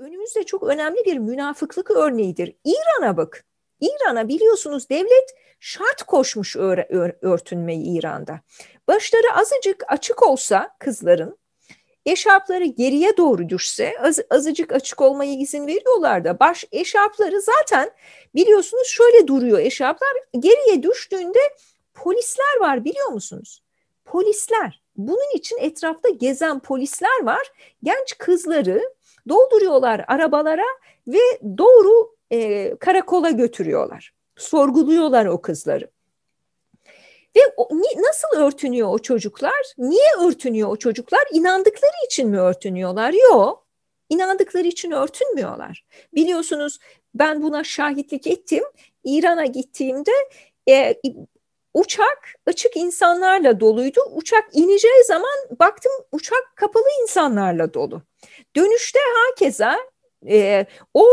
önümüzde çok önemli bir münafıklık örneğidir. İran'a bak. İran'a biliyorsunuz devlet şart koşmuş örtünmeyi İran'da. Başları azıcık açık olsa kızların, eşarpları geriye doğru düşse az, azıcık açık olmaya izin veriyorlar da baş eşarpları zaten biliyorsunuz şöyle duruyor eşarplar geriye düştüğünde polisler var biliyor musunuz? Polisler. Bunun için etrafta gezen polisler var. Genç kızları dolduruyorlar arabalara ve doğru e, karakola götürüyorlar. Sorguluyorlar o kızları. Ve o, ni, nasıl örtünüyor o çocuklar? Niye örtünüyor o çocuklar? İnandıkları için mi örtünüyorlar? Yok. İnandıkları için örtünmüyorlar. Biliyorsunuz ben buna şahitlik ettim. İran'a gittiğimde e, uçak açık insanlarla doluydu. Uçak ineceği zaman baktım uçak kapalı insanlarla dolu. Dönüşte hakeza e, o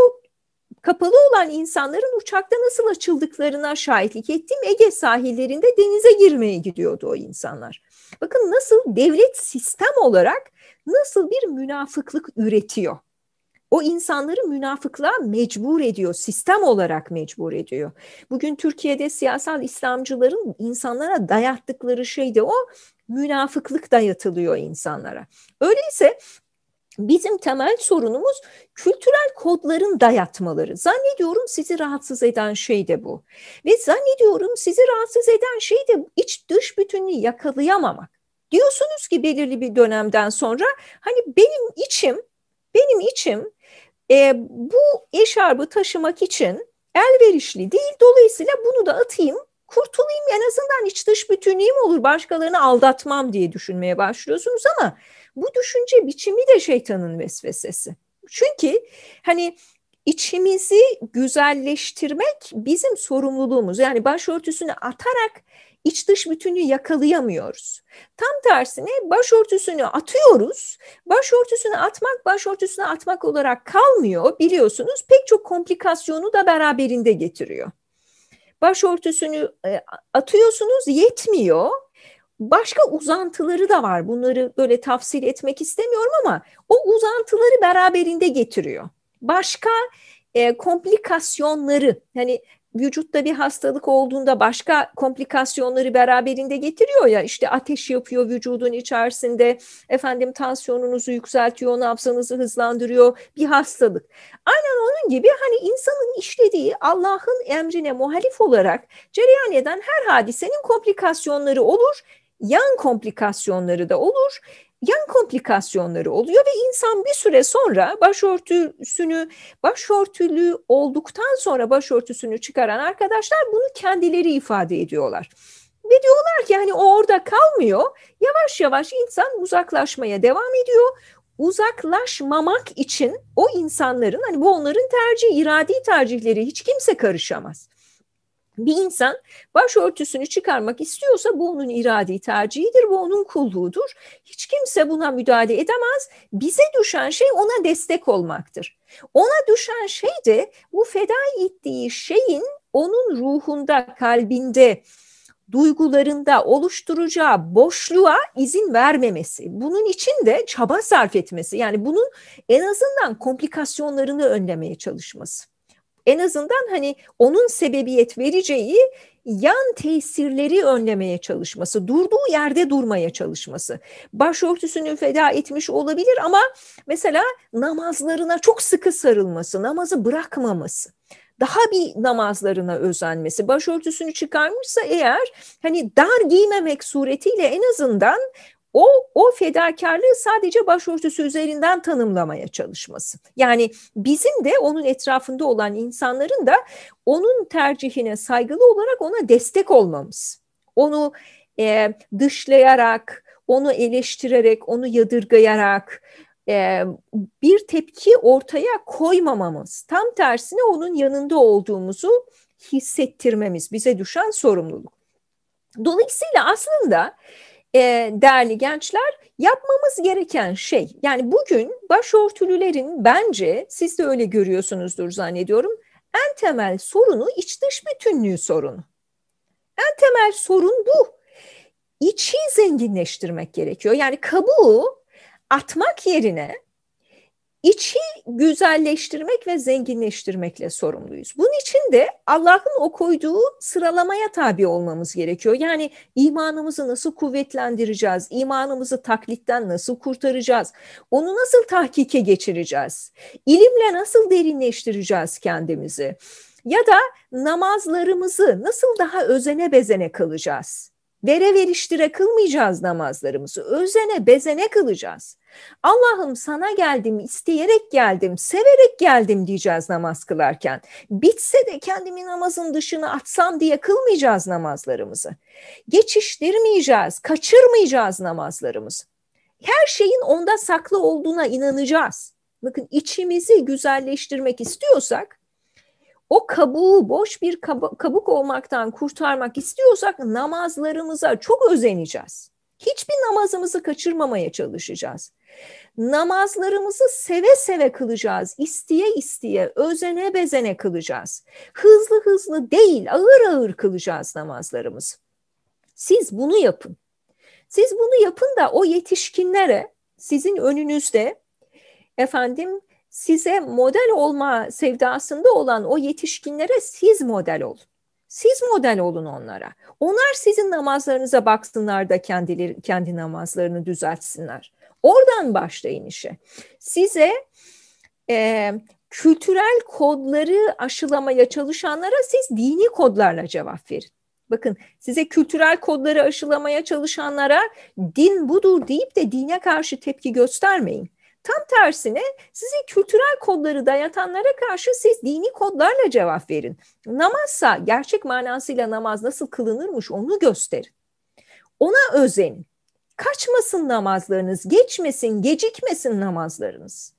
kapalı olan insanların uçakta nasıl açıldıklarına şahitlik ettim. Ege sahillerinde denize girmeye gidiyordu o insanlar. Bakın nasıl devlet sistem olarak nasıl bir münafıklık üretiyor o insanları münafıklığa mecbur ediyor, sistem olarak mecbur ediyor. Bugün Türkiye'de siyasal İslamcıların insanlara dayattıkları şey de o münafıklık dayatılıyor insanlara. Öyleyse Bizim temel sorunumuz kültürel kodların dayatmaları. Zannediyorum sizi rahatsız eden şey de bu. Ve zannediyorum sizi rahatsız eden şey de iç dış bütünlüğü yakalayamamak. Diyorsunuz ki belirli bir dönemden sonra hani benim içim, benim içim e, bu eşarbı taşımak için elverişli değil. Dolayısıyla bunu da atayım, kurtulayım en azından iç dış bütünlüğüm olur, başkalarını aldatmam diye düşünmeye başlıyorsunuz ama bu düşünce biçimi de şeytanın vesvesesi. Çünkü hani içimizi güzelleştirmek bizim sorumluluğumuz. Yani başörtüsünü atarak iç dış bütünü yakalayamıyoruz. Tam tersine başörtüsünü atıyoruz. Başörtüsünü atmak başörtüsünü atmak olarak kalmıyor biliyorsunuz. Pek çok komplikasyonu da beraberinde getiriyor. Başörtüsünü e, atıyorsunuz yetmiyor. Başka uzantıları da var. Bunları böyle tafsil etmek istemiyorum ama o uzantıları beraberinde getiriyor. Başka e, komplikasyonları hani vücutta bir hastalık olduğunda başka komplikasyonları beraberinde getiriyor ya işte ateş yapıyor vücudun içerisinde efendim tansiyonunuzu yükseltiyor nabzınızı hızlandırıyor bir hastalık. Aynen onun gibi hani insanın işlediği Allah'ın emrine muhalif olarak cereyan eden her hadisenin komplikasyonları olur yan komplikasyonları da olur yan komplikasyonları oluyor ve insan bir süre sonra başörtüsünü, başörtülü olduktan sonra başörtüsünü çıkaran arkadaşlar bunu kendileri ifade ediyorlar. Ve diyorlar ki hani o orada kalmıyor. Yavaş yavaş insan uzaklaşmaya devam ediyor. Uzaklaşmamak için o insanların hani bu onların tercihi, iradi tercihleri hiç kimse karışamaz. Bir insan başörtüsünü çıkarmak istiyorsa bu onun iradi tercihidir, bu onun kulluğudur. Hiç kimse buna müdahale edemez. Bize düşen şey ona destek olmaktır. Ona düşen şey de bu feda ettiği şeyin onun ruhunda, kalbinde, duygularında oluşturacağı boşluğa izin vermemesi. Bunun için de çaba sarf etmesi. Yani bunun en azından komplikasyonlarını önlemeye çalışması en azından hani onun sebebiyet vereceği yan tesirleri önlemeye çalışması, durduğu yerde durmaya çalışması. Başörtüsünü feda etmiş olabilir ama mesela namazlarına çok sıkı sarılması, namazı bırakmaması daha bir namazlarına özenmesi, başörtüsünü çıkarmışsa eğer hani dar giymemek suretiyle en azından o o fedakarlığı sadece başörtüsü üzerinden tanımlamaya çalışması. Yani bizim de onun etrafında olan insanların da onun tercihine saygılı olarak ona destek olmamız. Onu e, dışlayarak, onu eleştirerek, onu yadırgayarak e, bir tepki ortaya koymamamız. Tam tersine onun yanında olduğumuzu hissettirmemiz bize düşen sorumluluk. Dolayısıyla aslında e, değerli gençler yapmamız gereken şey yani bugün başörtülülerin bence siz de öyle görüyorsunuzdur zannediyorum en temel sorunu iç dış bütünlüğü sorunu. En temel sorun bu. İçi zenginleştirmek gerekiyor. Yani kabuğu atmak yerine içi güzelleştirmek ve zenginleştirmekle sorumluyuz. Bunun için de Allah'ın o koyduğu sıralamaya tabi olmamız gerekiyor. Yani imanımızı nasıl kuvvetlendireceğiz? İmanımızı taklitten nasıl kurtaracağız? Onu nasıl tahkike geçireceğiz? İlimle nasıl derinleştireceğiz kendimizi? Ya da namazlarımızı nasıl daha özene bezene kılacağız? Vere veriştire kılmayacağız namazlarımızı. Özene bezene kılacağız. Allah'ım sana geldim, isteyerek geldim, severek geldim diyeceğiz namaz kılarken. Bitse de kendimi namazın dışına atsam diye kılmayacağız namazlarımızı. Geçiştirmeyeceğiz, kaçırmayacağız namazlarımızı. Her şeyin onda saklı olduğuna inanacağız. Bakın içimizi güzelleştirmek istiyorsak o kabuğu boş bir kab- kabuk olmaktan kurtarmak istiyorsak namazlarımıza çok özeneceğiz. Hiçbir namazımızı kaçırmamaya çalışacağız. Namazlarımızı seve seve kılacağız, isteye isteye, özene bezene kılacağız. Hızlı hızlı değil, ağır ağır kılacağız namazlarımızı. Siz bunu yapın. Siz bunu yapın da o yetişkinlere sizin önünüzde efendim size model olma sevdasında olan o yetişkinlere siz model olun. Siz model olun onlara. Onlar sizin namazlarınıza baksınlar da kendileri, kendi namazlarını düzeltsinler. Oradan başlayın işe. Size e, kültürel kodları aşılamaya çalışanlara siz dini kodlarla cevap verin. Bakın size kültürel kodları aşılamaya çalışanlara din budur deyip de dine karşı tepki göstermeyin. Tam tersine sizin kültürel kodları dayatanlara karşı siz dini kodlarla cevap verin. Namazsa gerçek manasıyla namaz nasıl kılınırmış onu gösterin. Ona özen. Kaçmasın namazlarınız, geçmesin, gecikmesin namazlarınız.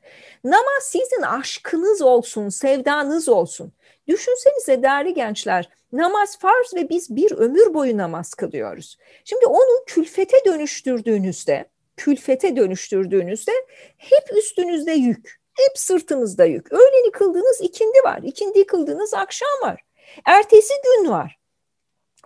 Namaz sizin aşkınız olsun, sevdanız olsun. Düşünsenize değerli gençler, namaz farz ve biz bir ömür boyu namaz kılıyoruz. Şimdi onu külfete dönüştürdüğünüzde külfete dönüştürdüğünüzde hep üstünüzde yük, hep sırtınızda yük. Öğleni kıldığınız ikindi var, ikindi kıldığınız akşam var, ertesi gün var.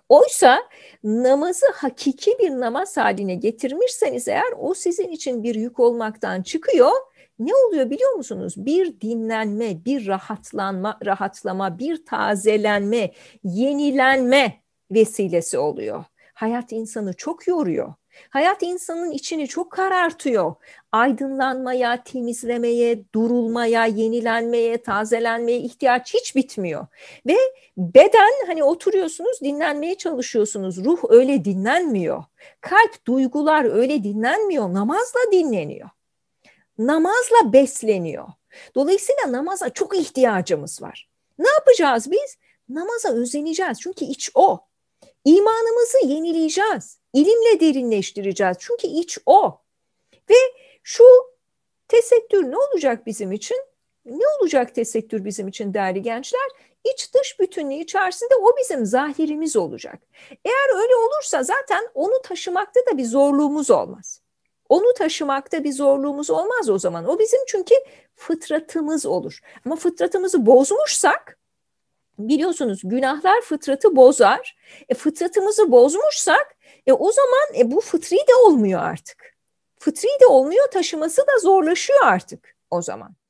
Oysa namazı hakiki bir namaz haline getirmişseniz eğer o sizin için bir yük olmaktan çıkıyor. Ne oluyor biliyor musunuz? Bir dinlenme, bir rahatlanma, rahatlama, bir tazelenme, yenilenme vesilesi oluyor. Hayat insanı çok yoruyor. Hayat insanın içini çok karartıyor. Aydınlanmaya, temizlemeye, durulmaya, yenilenmeye, tazelenmeye ihtiyaç hiç bitmiyor. Ve beden hani oturuyorsunuz dinlenmeye çalışıyorsunuz. Ruh öyle dinlenmiyor. Kalp, duygular öyle dinlenmiyor. Namazla dinleniyor. Namazla besleniyor. Dolayısıyla namaza çok ihtiyacımız var. Ne yapacağız biz? Namaza özeneceğiz. Çünkü iç o. İmanımızı yenileyeceğiz ilimle derinleştireceğiz. Çünkü iç o. Ve şu tesettür ne olacak bizim için? Ne olacak tesettür bizim için değerli gençler? İç dış bütünlüğü içerisinde o bizim zahirimiz olacak. Eğer öyle olursa zaten onu taşımakta da bir zorluğumuz olmaz. Onu taşımakta bir zorluğumuz olmaz o zaman. O bizim çünkü fıtratımız olur. Ama fıtratımızı bozmuşsak biliyorsunuz günahlar fıtratı bozar. E, fıtratımızı bozmuşsak e o zaman e, bu fıtri de olmuyor artık. Fıtri de olmuyor, taşıması da zorlaşıyor artık o zaman.